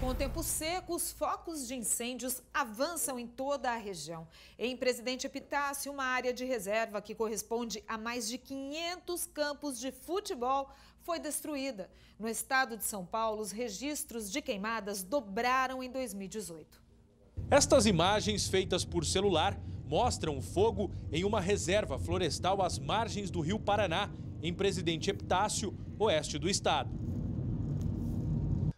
Com o tempo seco, os focos de incêndios avançam em toda a região. Em Presidente Epitácio, uma área de reserva que corresponde a mais de 500 campos de futebol, foi destruída. No estado de São Paulo, os registros de queimadas dobraram em 2018. Estas imagens feitas por celular mostram o fogo em uma reserva florestal às margens do Rio Paraná, em Presidente Epitácio, oeste do estado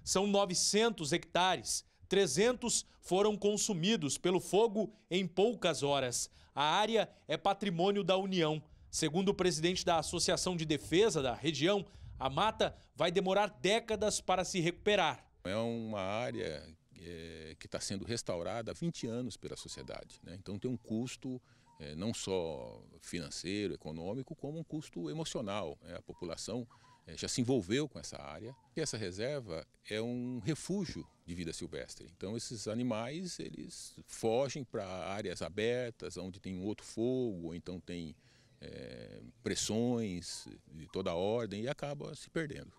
são 900 hectares. 300 foram consumidos pelo fogo em poucas horas. A área é patrimônio da União. Segundo o presidente da Associação de Defesa da região, a mata vai demorar décadas para se recuperar. É uma área é, que está sendo restaurada há 20 anos pela sociedade. Né? Então tem um custo é, não só financeiro, econômico, como um custo emocional. Né? A população é, já se envolveu com essa área. E essa reserva é um refúgio de vida silvestre. Então esses animais eles fogem para áreas abertas, onde tem um outro fogo, ou então tem é, pressões de toda ordem e acaba se perdendo.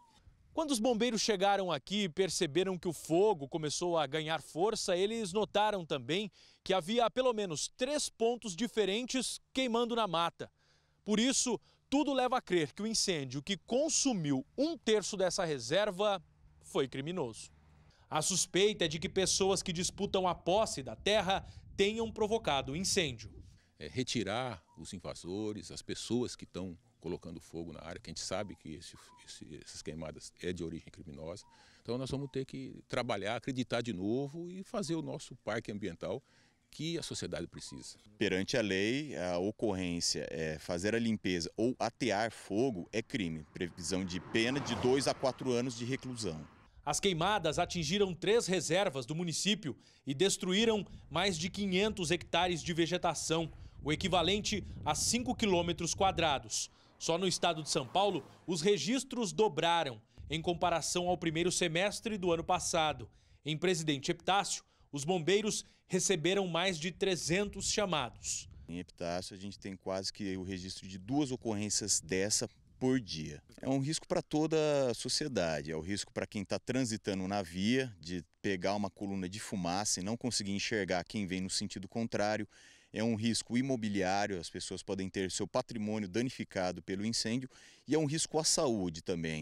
Quando os bombeiros chegaram aqui e perceberam que o fogo começou a ganhar força, eles notaram também que havia pelo menos três pontos diferentes queimando na mata. Por isso, tudo leva a crer que o incêndio que consumiu um terço dessa reserva foi criminoso. A suspeita é de que pessoas que disputam a posse da terra tenham provocado o incêndio. É retirar os invasores, as pessoas que estão colocando fogo na área, que a gente sabe que esse, esse, essas queimadas é de origem criminosa. Então nós vamos ter que trabalhar, acreditar de novo e fazer o nosso parque ambiental que a sociedade precisa. Perante a lei, a ocorrência, é, fazer a limpeza ou atear fogo é crime. Previsão de pena de 2 a 4 anos de reclusão. As queimadas atingiram três reservas do município e destruíram mais de 500 hectares de vegetação, o equivalente a 5 quilômetros quadrados. Só no estado de São Paulo, os registros dobraram em comparação ao primeiro semestre do ano passado. Em Presidente Epitácio, os bombeiros receberam mais de 300 chamados. Em Epitácio, a gente tem quase que o registro de duas ocorrências dessa por dia. É um risco para toda a sociedade, é o um risco para quem está transitando na via, de pegar uma coluna de fumaça e não conseguir enxergar quem vem no sentido contrário, é um risco imobiliário, as pessoas podem ter seu patrimônio danificado pelo incêndio e é um risco à saúde também.